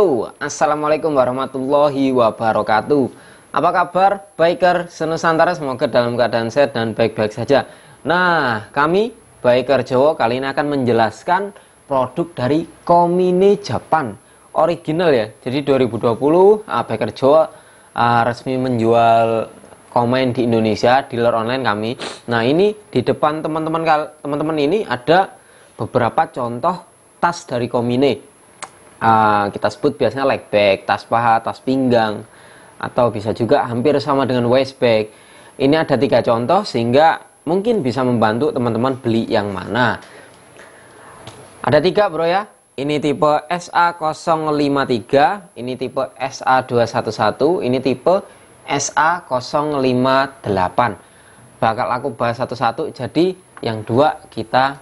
Halo, Assalamualaikum warahmatullahi wabarakatuh Apa kabar biker senusantara semoga dalam keadaan sehat dan baik-baik saja Nah, kami biker Jawa kali ini akan menjelaskan produk dari Komine Japan Original ya, jadi 2020 ah, biker Jawa uh, resmi menjual komen di Indonesia, dealer online kami Nah ini di depan teman-teman teman-teman ini ada beberapa contoh tas dari Komine uh, kita sebut biasanya leg bag, tas paha, tas pinggang, atau bisa juga hampir sama dengan waist bag. Ini ada tiga contoh sehingga mungkin bisa membantu teman-teman beli yang mana. Ada tiga bro ya. Ini tipe SA053, ini tipe SA211, ini tipe SA058. Bakal aku bahas satu-satu, jadi yang dua kita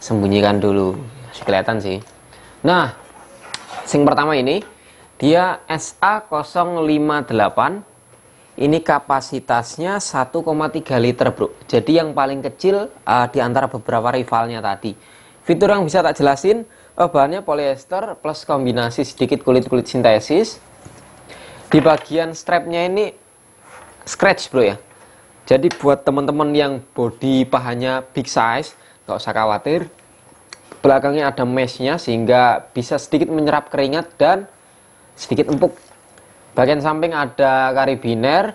sembunyikan dulu. Masih kelihatan sih. Nah, Sing pertama ini, dia SA058 ini kapasitasnya 1,3 liter bro. Jadi yang paling kecil uh, di antara beberapa rivalnya tadi. Fitur yang bisa tak jelasin, uh, bahannya polyester plus kombinasi sedikit kulit-kulit sintesis. Di bagian strapnya ini scratch bro ya. Jadi buat teman-teman yang body pahanya big size, nggak usah khawatir, belakangnya ada meshnya sehingga bisa sedikit menyerap keringat dan sedikit empuk bagian samping ada karabiner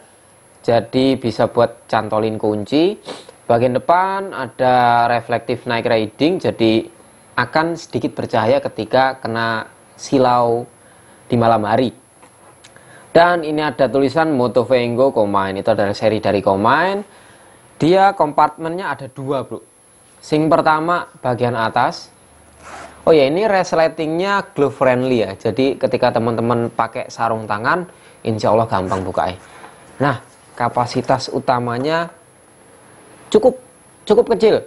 jadi bisa buat cantolin kunci bagian depan ada reflektif night riding jadi akan sedikit bercahaya ketika kena silau di malam hari dan ini ada tulisan Moto Vengo Comain itu adalah seri dari Comain dia kompartemennya ada dua bro sing pertama bagian atas Oh ya ini resletingnya glove friendly ya. Jadi ketika teman-teman pakai sarung tangan, insya Allah gampang buka. Ya. Nah kapasitas utamanya cukup cukup kecil.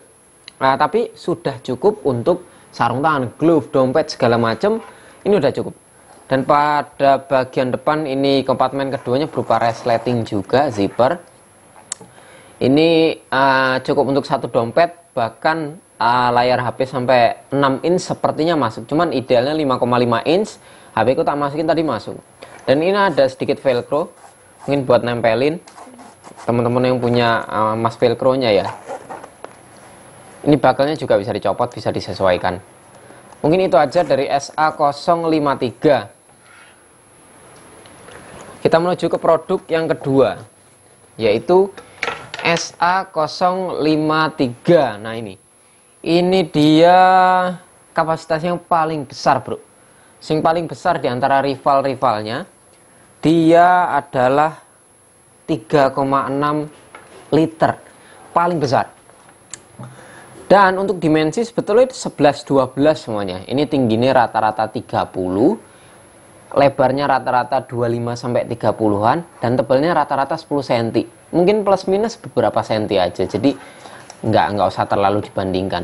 Nah, tapi sudah cukup untuk sarung tangan, glove, dompet segala macam ini udah cukup. Dan pada bagian depan ini kompartemen keduanya berupa resleting juga zipper. Ini uh, cukup untuk satu dompet bahkan uh, layar HP sampai 6 inch sepertinya masuk cuman idealnya 5,5 inch HP ku tak masukin tadi masuk dan ini ada sedikit velcro mungkin buat nempelin teman-teman yang punya uh, mas velcro nya ya ini bakalnya juga bisa dicopot bisa disesuaikan mungkin itu aja dari SA053 kita menuju ke produk yang kedua yaitu SA053 nah ini ini dia kapasitas yang paling besar bro sing paling besar di antara rival-rivalnya dia adalah 3,6 liter paling besar dan untuk dimensi sebetulnya itu 11 12 semuanya ini tingginya rata-rata 30 lebarnya rata-rata 25 sampai 30-an dan tebalnya rata-rata 10 cm mungkin plus minus beberapa senti aja jadi nggak nggak usah terlalu dibandingkan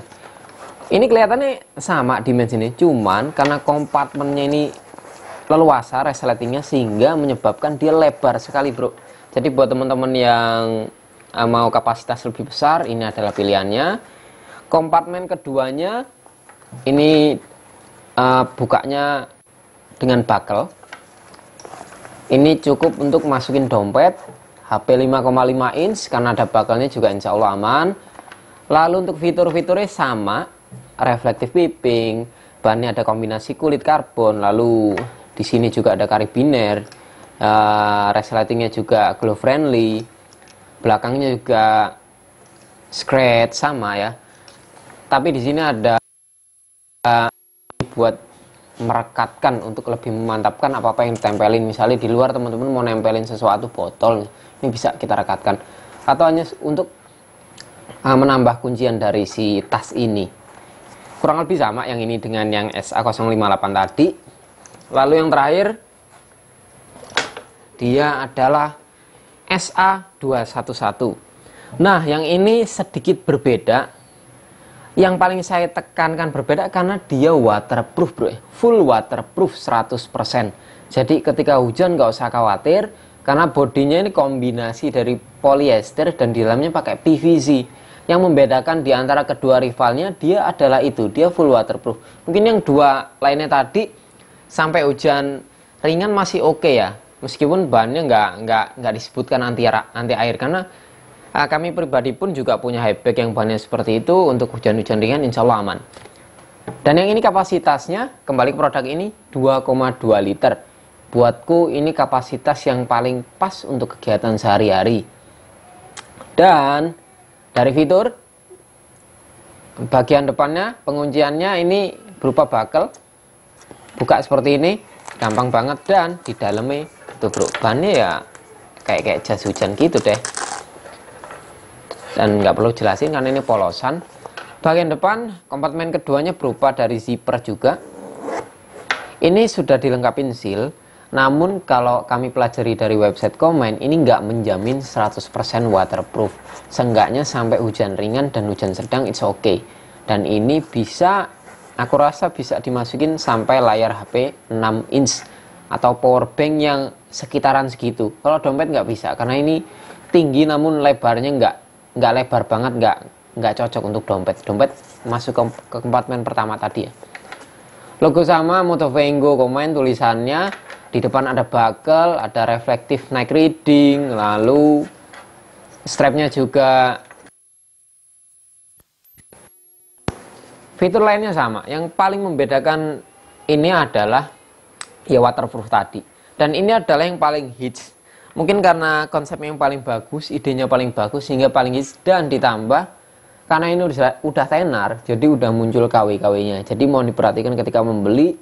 ini kelihatannya sama dimensi ini cuman karena kompartemennya ini leluasa resletingnya sehingga menyebabkan dia lebar sekali bro jadi buat teman-teman yang eh, mau kapasitas lebih besar ini adalah pilihannya kompartemen keduanya ini uh, bukanya dengan buckle ini cukup untuk masukin dompet HP 5,5 inch karena ada bakalnya juga insya Allah aman Lalu untuk fitur-fiturnya sama, reflektif piping, bannya ada kombinasi kulit karbon, lalu di sini juga ada karabiner, uh, resletingnya juga glow friendly, belakangnya juga scratch sama ya. Tapi di sini ada uh, buat merekatkan untuk lebih memantapkan apa-apa yang ditempelin misalnya di luar teman-teman mau nempelin sesuatu botol ini bisa kita rekatkan atau hanya untuk uh, menambah kuncian dari si tas ini kurang lebih sama yang ini dengan yang SA058 tadi lalu yang terakhir dia adalah SA211 nah yang ini sedikit berbeda yang paling saya tekankan berbeda karena dia waterproof bro full waterproof 100% jadi ketika hujan nggak usah khawatir karena bodinya ini kombinasi dari polyester dan di dalamnya pakai PVC yang membedakan di antara kedua rivalnya dia adalah itu, dia full waterproof. Mungkin yang dua lainnya tadi sampai hujan ringan masih oke okay ya, meskipun bannya nggak nggak nggak disebutkan anti anti air karena uh, kami pribadi pun juga punya bag yang bannya seperti itu untuk hujan-hujan ringan insya Allah aman. Dan yang ini kapasitasnya kembali ke produk ini 2,2 liter. Buatku ini kapasitas yang paling pas untuk kegiatan sehari-hari. Dan dari fitur bagian depannya pengunciannya ini berupa bakel. Buka seperti ini, gampang banget dan di dalamnya itu bro, bannya ya kayak kayak jas hujan gitu deh. Dan nggak perlu jelasin karena ini polosan. Bagian depan kompartemen keduanya berupa dari zipper juga. Ini sudah dilengkapi seal namun kalau kami pelajari dari website komen ini nggak menjamin 100% waterproof. Seenggaknya sampai hujan ringan dan hujan sedang it's okay. Dan ini bisa aku rasa bisa dimasukin sampai layar HP 6 inch atau power bank yang sekitaran segitu. Kalau dompet nggak bisa karena ini tinggi namun lebarnya nggak nggak lebar banget nggak nggak cocok untuk dompet. Dompet masuk ke, ke kompartemen pertama tadi ya. Logo sama Moto Vengo komen tulisannya di depan ada buckle, ada reflektif night reading, lalu strapnya juga fitur lainnya sama yang paling membedakan ini adalah ya waterproof tadi dan ini adalah yang paling hits mungkin karena konsepnya yang paling bagus idenya paling bagus sehingga paling hits dan ditambah karena ini udah, udah tenar jadi udah muncul KW-KW nya jadi mohon diperhatikan ketika membeli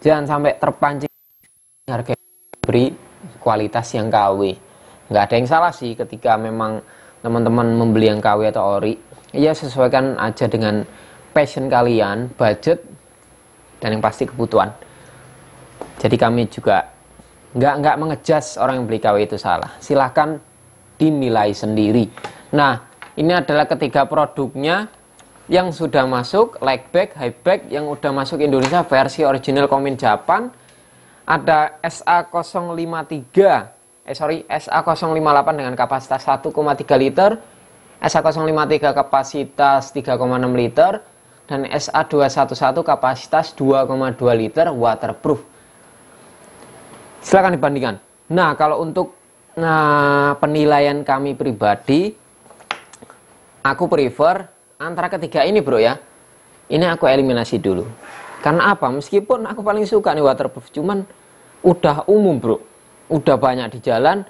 jangan sampai terpancing harga beri kualitas yang KW nggak ada yang salah sih ketika memang teman-teman membeli yang KW atau ori ya sesuaikan aja dengan passion kalian budget dan yang pasti kebutuhan jadi kami juga nggak nggak mengejas orang yang beli KW itu salah silahkan dinilai sendiri nah ini adalah ketiga produknya yang sudah masuk, like bag, high bag, yang udah masuk Indonesia versi original Komin Japan, ada SA053 eh sorry SA058 dengan kapasitas 1,3 liter SA053 kapasitas 3,6 liter dan SA211 kapasitas 2,2 liter waterproof silahkan dibandingkan nah kalau untuk nah, penilaian kami pribadi aku prefer antara ketiga ini bro ya ini aku eliminasi dulu karena apa? Meskipun aku paling suka nih waterproof, cuman udah umum bro, udah banyak di jalan,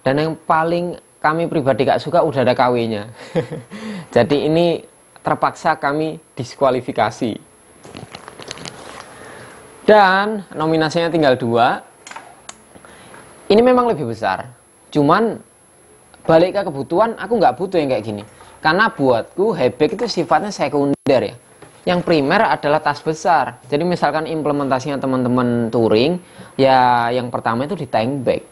dan yang paling kami pribadi gak suka udah ada kw Jadi ini terpaksa kami diskualifikasi. Dan nominasinya tinggal dua. Ini memang lebih besar. Cuman balik ke kebutuhan, aku nggak butuh yang kayak gini. Karena buatku, hebek itu sifatnya sekunder ya yang primer adalah tas besar. Jadi misalkan implementasinya teman-teman touring, ya yang pertama itu di tank bag.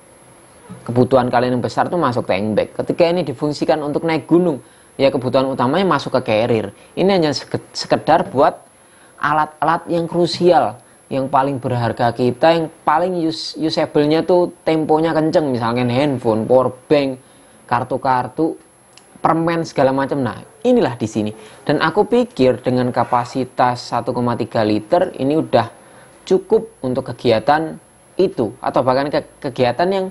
Kebutuhan kalian yang besar tuh masuk tank bag. Ketika ini difungsikan untuk naik gunung, ya kebutuhan utamanya masuk ke carrier. Ini hanya sekedar buat alat-alat yang krusial, yang paling berharga kita, yang paling usable-nya tuh temponya kenceng, misalkan handphone, power bank, kartu-kartu, permen segala macam. Nah, inilah di sini. Dan aku pikir dengan kapasitas 1,3 liter ini udah cukup untuk kegiatan itu atau bahkan ke kegiatan yang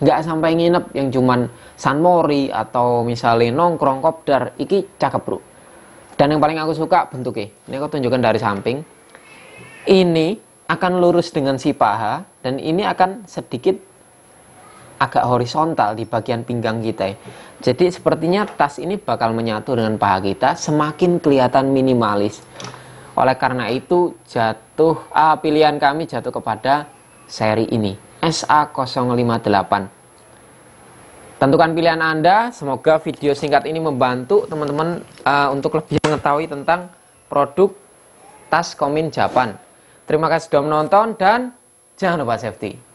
nggak sampai nginep yang cuman sanmori atau misalnya nongkrong kopdar iki cakep bro dan yang paling aku suka bentuknya ini aku tunjukkan dari samping ini akan lurus dengan si paha dan ini akan sedikit agak horizontal di bagian pinggang kita. Jadi sepertinya tas ini bakal menyatu dengan paha kita, semakin kelihatan minimalis. Oleh karena itu, jatuh ah, pilihan kami jatuh kepada seri ini, SA058. Tentukan pilihan Anda, semoga video singkat ini membantu teman-teman uh, untuk lebih mengetahui tentang produk tas Komin Japan. Terima kasih sudah menonton dan jangan lupa safety.